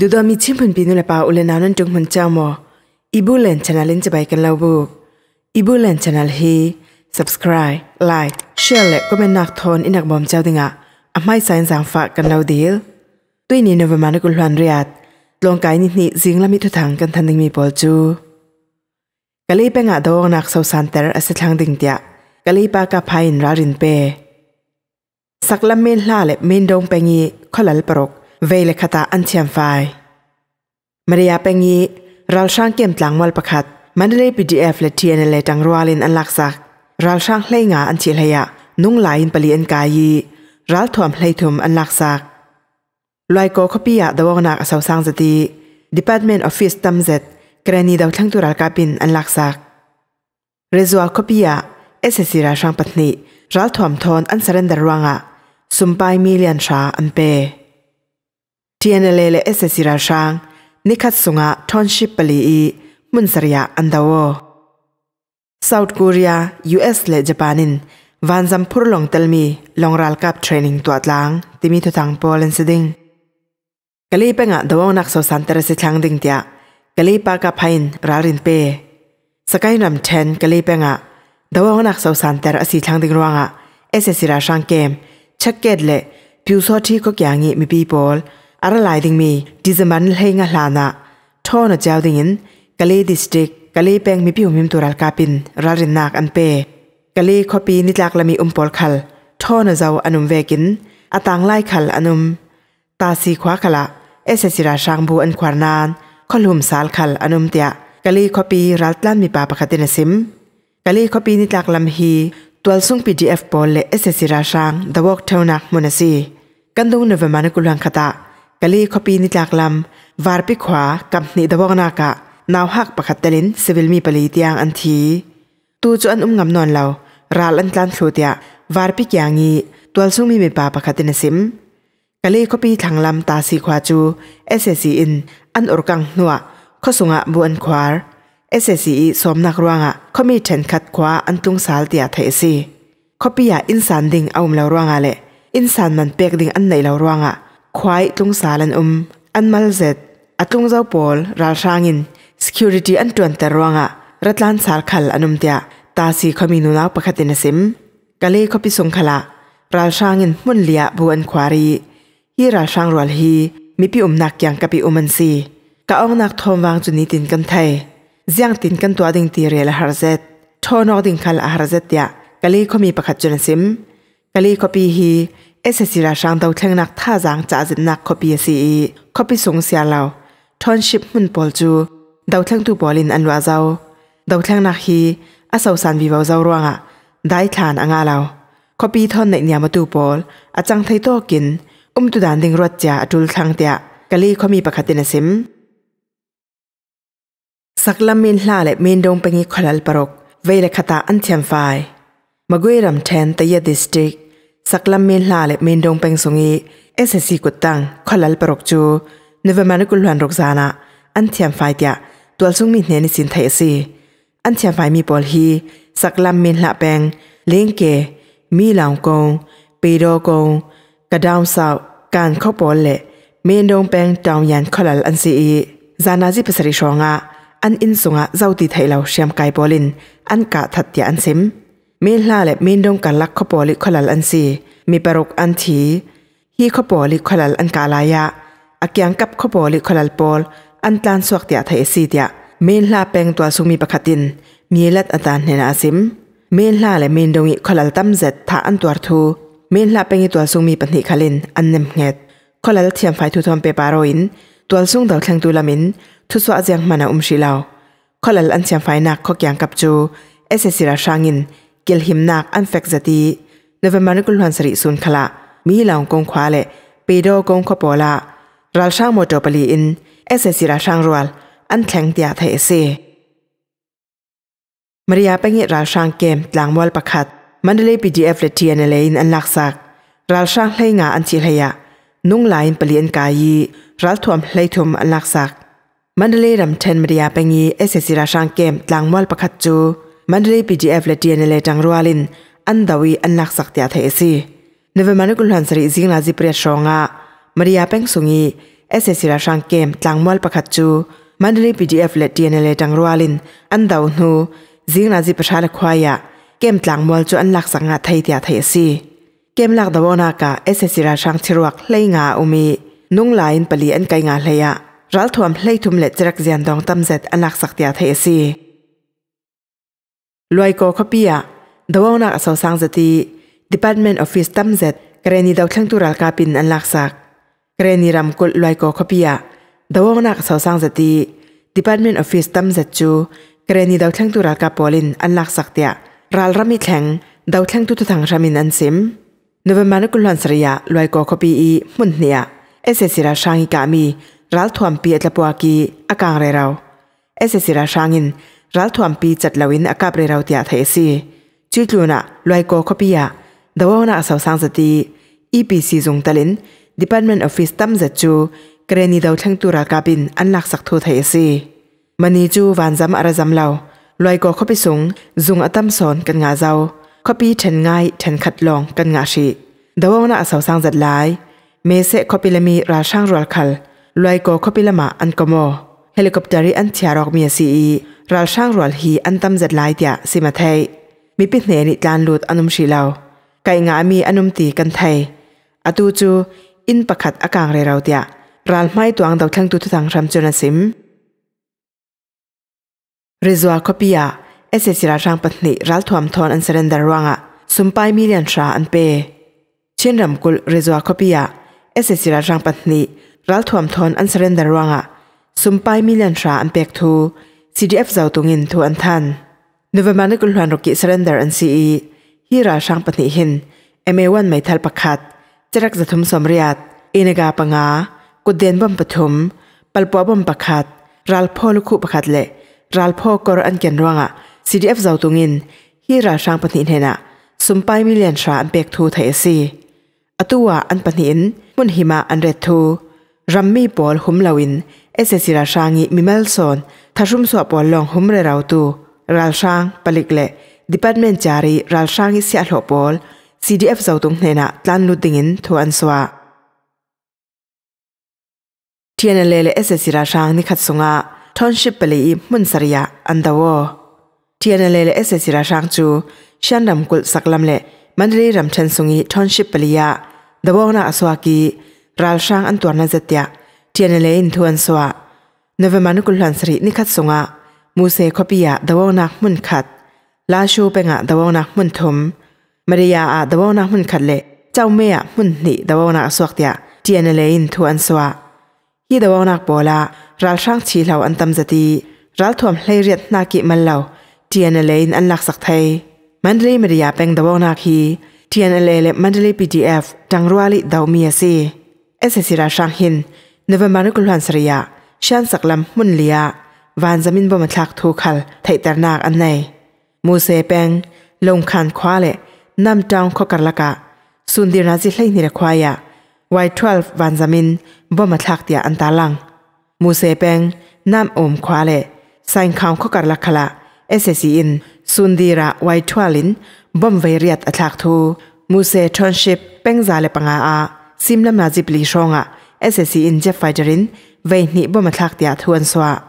ดูดอมีชิมพันปีนุลปาอุลนานันจงมันเจ้ามออีบูเลนชนะเล่นจะไปกันเล่าบุกอีบูเลนชนะเี subscribe like share และก็เป็นนักทอนอินักบอมเจ้าดิงอ่ะอำไม่สายสังฝากกันเล่าเดียวตัวนี้นวมานกุลฮันเรียดลงงกายนิดนี้จิงละมิทุทางกันทันดีงมีปอลจูกะลีเป็นอะดองนักสาวสันเตอร์อสิทางดิงเตียกะลีปากะพายินรารินเปสักละเมนลาและเมนดงเปงีขลัลปรกเวลคตาอันเชียมไฟมารียาเปงีรัลช่างเกมตลังวัลประคัดมันได้ปีดีเอฟและทีเอ็นเลตังรัวลินอันลักซักรัลช่างเล่งาอันเชียลยะนุ่งลายอินปลีอันกายีรัลถวมเล่ถุมอันลักซักลอยโกขปียะดาวนักสาวสังสตี Department Office ตัมเซตกรณีดาวทั้งตุรักาบินอันลักซักเรซัวขปียะเอเซซิราช่างปัตนีรัลถวมทอนอันสเรนดารวงะสุมไปมิเลียนชาอันเป TNLA เลเเอส s c ราชังนิคัดสุงะทอนชิปปลีอีมุนสริยาอันดาวซาอุดกูริยา US เละญี่ปุ่นวันจำพูดลงเตลมีลงรัลกับเทรนนิ่งตัวหลังตีมีทุตังโปเลนสดิงกะลีเป็นอะดาวงนักสสันเตระสิทังดิงเตียกะลีปากับพายินรารินเปสกายนำเชนกะลีเป็นอะดาวงนักสสันเตระสิทังดิงรวงอะเอส s c ราชังเกมชักเกตเละผิวโซที่ก็อย่งงี้มีปีโปลอะไรดิ่งมีดิจิมันเลงหลานะท่อนจะเอดิ่งนกะเลดิสติกกะเลแปงมีผิมพมตัวรักกาปินรารินนักอันเปกะเลคอปีนิจักละมีอุ่มปอลขัลท่อนจาเอันุมเวกิน อาตังไลขัลอันุม ตาสีขวาคละเอสเซราชังบูอันควานานขอลุ่มสาลขัลอันุมเตียกะเลคอปีรัตลันมีปาปะคตินสิมกะเลคอปีนิจักลำฮีตัวส่งพีดีเอฟบอลเลเอสเซราชังดาวกเทวนักมุนซีกันดงนวมานกุลังคตากะลีขปีนิจากลำวาร์ปิขวากับนิดบกนากะนาวหักประคตเตลินสิวิลมีปลีเตียงอันทีตูจอันอุ้มงำนอนเราราลันตันสูเตียวาร์ปิกยางีตัวซุ่มมีเมปาประคตินซิมกะลีขปีทางลำตาสีขวาจูเอสเซซีอินอันอรกังนัวข้อสงะบุญนควารเอสเซซีสมนักรวงะขมีเทนขัดขวาอันตุงสาลเตียเทซีขปียาอินสันดิงเอามลารวงะเลอินสันมันเปียกดิงอันไหนเลาวรวงะควายตุงสาลันอุมอันมัลเซตอตุงเจ้าปอลรัลชางิน security อันตวนแต่รวงอะรัตลานสารคัลอันุมเตียตาสีขมีนุนาวประคตินสิมกะเลขพิสงขละรัลชางินมุนเลียบุอันควารีฮีรัลชางรวลฮีมีพิอุมนักยังกับพิอุมันซีกะองนักทอมวางจุนีตินกันไทยเสียงตินกันตัวดิ่งตีเรลฮาร์เซตทอนอดิ่งขัลอาฮาร์เซตเตียกะเลขมีประคตุนสิมกะเลขพีฮีเอสศิราช่างเตาเทงนักท่าจางจ่าจิตนักคบีซีคบีสงเสียเราทอนชิบมันปอลจูเตาเทงตูบอลินอันวาเจ้าเตาเทงนักฮีอาเสาสันวิวาเจ้าร่วงอ่ะได้ทานอ่างเราคบีทอนในเนี่ยมาตูบอลอาจังไทยโตกินอุ้มตุดานดึงรถจ่าจูลทางเตียกะลีเขามีปคตินสิมสักลำมินลาเละมินดงเป็นิขลัลปรกเวลคตาอันเทียมไฟมาเกุยรำเทนตยดิสตริกสักลำเมนลาเละเมนดงเป็งสงีเอสซีกุดตังขลัลปรกจูนวมานกุลวันรกซานะอันเทียมไฟเดียตัวซุงมีเนนิสินไทยซีอันเทียมไฟมีบอลฮีสักลำเมนละแปงเลี้ยงเกมีเหล่ากงปีโดกงกระดามสาวการเข้าบอลเละเมนดงแปงดาวยันขลัลอันซีอีจานาจิปสริชองะอันอินสุงะเจ้าตีไทยเราเชียมไกบอลินอันกะทัดเดียอันซิมมีลาและมนดงกันลักขปอลิขลัลอันซีมีปรกอันทีฮีขปอลิขลัลอันกาลายะอักยังกับขปอลิขลัลปอลอันตานสวกเตียไทยซีเตียมนลาแปงตัวสุมีปะคตินมีเลดอันตานเนนาซิมเมนลาและเมนดงอิขลัลตั้มเซตท่าอันตัวทูเมนลาเปงตัวสุมีปัญหิขลินอันเนมเงดขลัลเทียมไฟทุทอมเปปารอินตัวสุงดาวแทงตุลามินทุสวะเจียงมานาอุมชิลาวขลัลอันเทียมไฟนักขกยังกับจู เอเซซิราชางินกลหิมนักอันแฟกซตีเลเวมานุกุลหันสริสุนขละ มีเหล่ากงควาเลปีโดกงขปอละรัลช่างโมโตปลีอินเอเซซิราช่างรัวอันแข็งเตียไทยเซมารยาเปงิรัลช่างเกมหลังมอลประคัดมันเลยปีดีเอฟเลเทียนเลอินอันลักซักรัลช่างเลยงาอันชิเลยะนุ่งลายปลีอันกายีรัลทวมเลยทวมอันลักซักมันเลยรำเทนมารยาเปงี้เอเซซิราช่างเกมหลังมอลประคัดจูมันเรีย PDF เลตียนเลจังรัวลิน อันดาวีอันนักสักต่อาเทสีนเวมันกุลหันสริจิงลาจิเปรียชงะมารียาเป็งสุงีเอเอสิราชังเกมตังมอลปะคัตจูมันเรีย PDF เลตียนเลจังรัวลินอันดาวนูจิงลาจิประชาลควายะเกมตังมอลจูอันนักสังหะไทยติอาเทสีเกมหลักดาวนากะเอเอสิราชังชิรวักเลงาอุมีนุ่งลายนปลีอันไกงาเลยะรัลทวมเลยทุมเลจรักเซียนดองตั้มเ็ตอันนักสักต่อาเทสีลอยกอขบีะดาวนักสาวสังสติ Department o f ฟ i ิศตั้มเจ็ดกรนีดาวท่้งตุลากาปินอันลักษักกรนีรำกลลอยกอขบีะดาวนักสาวสังสติ Department o f ฟ i ิศตั้มเจ็ดจูกรนีดาวท่้งตุลกาปอลินอันลักษักเตียรัลรามิแข็งดาวท่้งตุทางรามินอันซิมนวมานุกุลันสริยาลอยกอขบีอีมุนเนียเอเซซิราช่างอีกามีรัลทวมปีเอตลปวากีอาการเรรา เอเซซิราช่างอินรัลทวมปีจัดลาวินอากาบเรราตียาเทซีจุดลูนาลอยโกคบิยาดาวนาสาวสังสตีอีพีซีจงตลิน Department Office ตั้มจัดจูเกรนีดาวทั้งตุรากาบินอันหลักสักทูเทซีมันนีจูวานจำอะไรจำเราลอยโกคบิสงจงอตัมสอนกันงาเจ้าคบิฉทนง่ายฉทนขัดลองกันงาชีดาวนาสาวสังจัดหลายเมเซคบิลมีราช่างรัลคัลลอยโกคบิลมาอันกโมเฮลิคอปเตอร์อันเทียรอกมียซีรัลช่างรัวฮีอันตำจัดลายเดียสิมาไทยมีปิดเนนิการลุดอนุมชีเลาไก่งามีอนุมตีกันไทยอตูจูอินประคัดอากางเรเราเดียรัลไม่ตวงดอกทั้งตุททังรำจนสิมริัวาคปิยาเอเซซิราช่างปัตนิรัลทวมทอนอันเซนดารวงะสุมไปมิเลียนชาอันเปเช่นรำกุลริัวาคปิยาเอเซซิราช่างปัตนิรัลทวมทอนอันเซนดารวงะสุมไปมิเลียนชาอันเปกทู CDF zau tungin thu an than November ni kun hlan roki surrender an CE hi ra sang pani hin MA1 mai thal pakhat charak zathum somriat inaga panga kuden bam pathum palpo bam pakhat ral pho lu khu pakhat le ral pho kor an ken ronga CDF zau tungin hi ra sang pani hena sumpai million sha an pek thu thai si atua an pani in mun hima an ret thu rammi pol hum lawin SSC ra sangi mimel son thashum so pol long humre rau tu ral sang palik le department chari ral sang hi sia lo pol cdf zau tung hne na tlan lu ding in tho an swa tian le le ss ra sang ni khat sunga thonship pali mun saria andawo tian le le ss ra sang chu shan ram kul saklam le manri ram than sungi thonship paliya dawona aswa ki ral sang an tuarna zatya tian le in thuan swa นวมานุกุลันสรินิคัดสงะมูเซคปิยะดาวนักมุนขัดลาชูเปงะดาวนักมุนทมมารยาอาดาวนักมุนขัดเลเจ้าเมียมุนนีดาวนักสวกเดียเจียนเลยินทวนสวะยี่ดาวนักบอลารัลช่างชีเหลาอันตำจตีรัลทวมเลเรียดนากิมันเหลาเจียนเลยินอันหลักสักไทยมันรีมารยาเปงดาวนักฮีเทียนเลเลมันรีพีดีเอฟจังรัวลิดาวเมียซีเอเซซิราช่างหินนวมานุกุลันสริยาชันสักลำมุนเลียวานจะมินบ่มาทักทูขัลไทยตรนากอันไหนมูเซแปงลงคันคว้าเละนำจองขอกัละกะสุนดีนาจิเลนิรควายะวัย12วานจะมินบ่มาทักเตียอันตาลัง มูเซแปงนำอมคว้าเละสายขาวขอกันละคละเอสเอซีอินสุนดีระวัย12ลินบ่มไวเรียดอัทักทูมูเซทรอนชิปแปงซาเลปังอาอาซิมลำนาจิปลีชองอะเอสเอซีอินเจฟไฟเดริน về nị bom mà thạc tiệt thuần xoa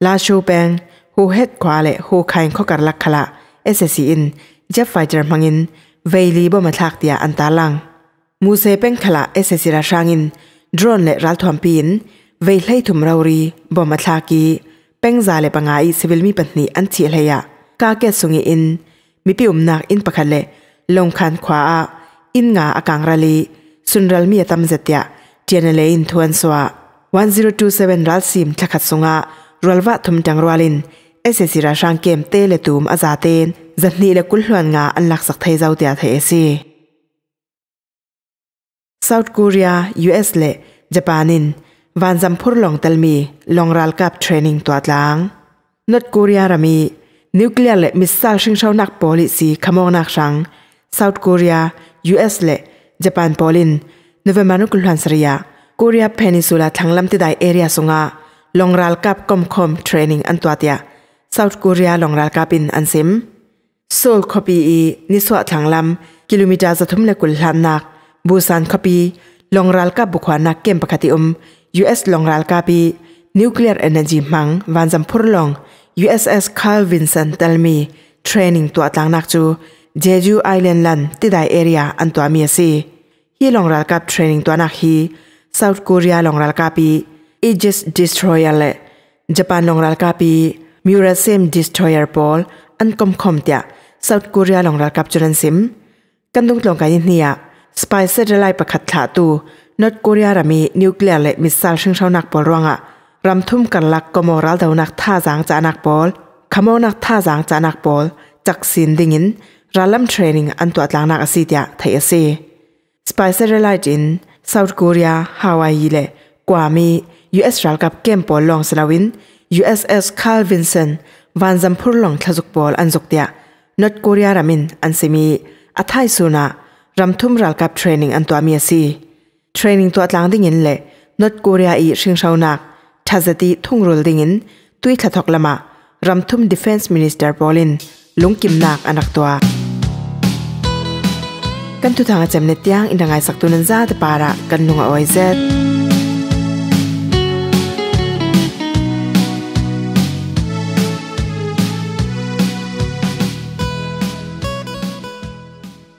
la chu beng hu hết quá lệ hu khai khó cả lạc khla ssc in jeff fighter mangin về li bom mà thạc tiệt an ta lang mu se beng khla ssc ra sang in drone lệ ral thuam pin về lấy thum rau ri bom mà thạc ki beng za lệ pangai civil mi pan ni an chi leya ka ke sungi in mi pi um nak in pakhat lệ long khan khwa a in nga akang rali sunral mi atam zetia tianale in thuan swa 1027รัลซีมทักัดสงะรัลวะทุมจังรัวลิน เอเซซิราชังเกมเตเลตูมอาซาเตนจันนีเลกุลหลวนงาอันหลักสักไทยเจ้าเตียไทเอซีซาวุ์กูรียายูเอสเละญี่ปุ่นินวันจำพุรลองเตลมีลองรัลกับเทรนนิ่งตัวหลังนอตกูรียารามีนิวเคลียร์และมิสซาชิงชาวนักโพลิซีขมองนักชัง ซาวุ์กูรียายูเอสเละญี่ปุ่นโพลินนเวมานุกุลฮันสริยากูรียเพนิสูลาทั้งลำติดายเอเรียสงาลองรัลกับคอมคอมเทรนนิ่งอันตัวเตียซาวด์กูรียลองรัลกับอินอันซิมโซลคอปีีนิสวะทั้งลำกิโลเมตรจะทุ่มเลกุลหันนักบูซานคอปีลองรัลกับบุควานักเกมปกติอมยูเอสลองรัลกับปี nuclear e n e r ันจ a n g van jam p ู u r อ o n g USS Carl Vinson tell me training to atang nak จู u Jeju Island lan tidai area an to mi s ี hi long r a ก kap training ัวนักฮี South Korea long ral kapi Aegis destroyer le Japan long ral kapi Murasem destroyer Paul an kom kom tia South Korea long ral kap churan sim kan dung tlong ka ni ya spy satellite pakhat tha tu North Korea rami nuclear le missile shing shau nak pol ronga ram thum kan lak ko moral dau nak tha jang cha nak pol khamo nak tha jang cha nak pol chak sin dingin ralam training an tu atlang nak asi tia thai ase spy satellite in s o u ์ก k รีย a ฮาวายเล่กว่ามี u สรัลกับเกมบอลลองสลาวิน USS Carl Vinson วันจำพูดลองทะจุบอลอันจกเดีย n o r ก h รีย e a รามินอันซิมีอัทไทสูนารำทุ่มรัลกับเทรนนิ่งอันตัวมียซีเทรนนิ่งตัวตลางดิ่งินเล่ n o r ก h รีย e อีชิงชาวนักทาจตีทุ่งรุลดิ่งินตุยทะทอกละมารำทุ่มดิเฟนส์มินิสเตอร์บอลินลุงกิมนักอันดักตัว kan thu thang a chem ne tiang in angai sak tunan za te para kan lunga oizet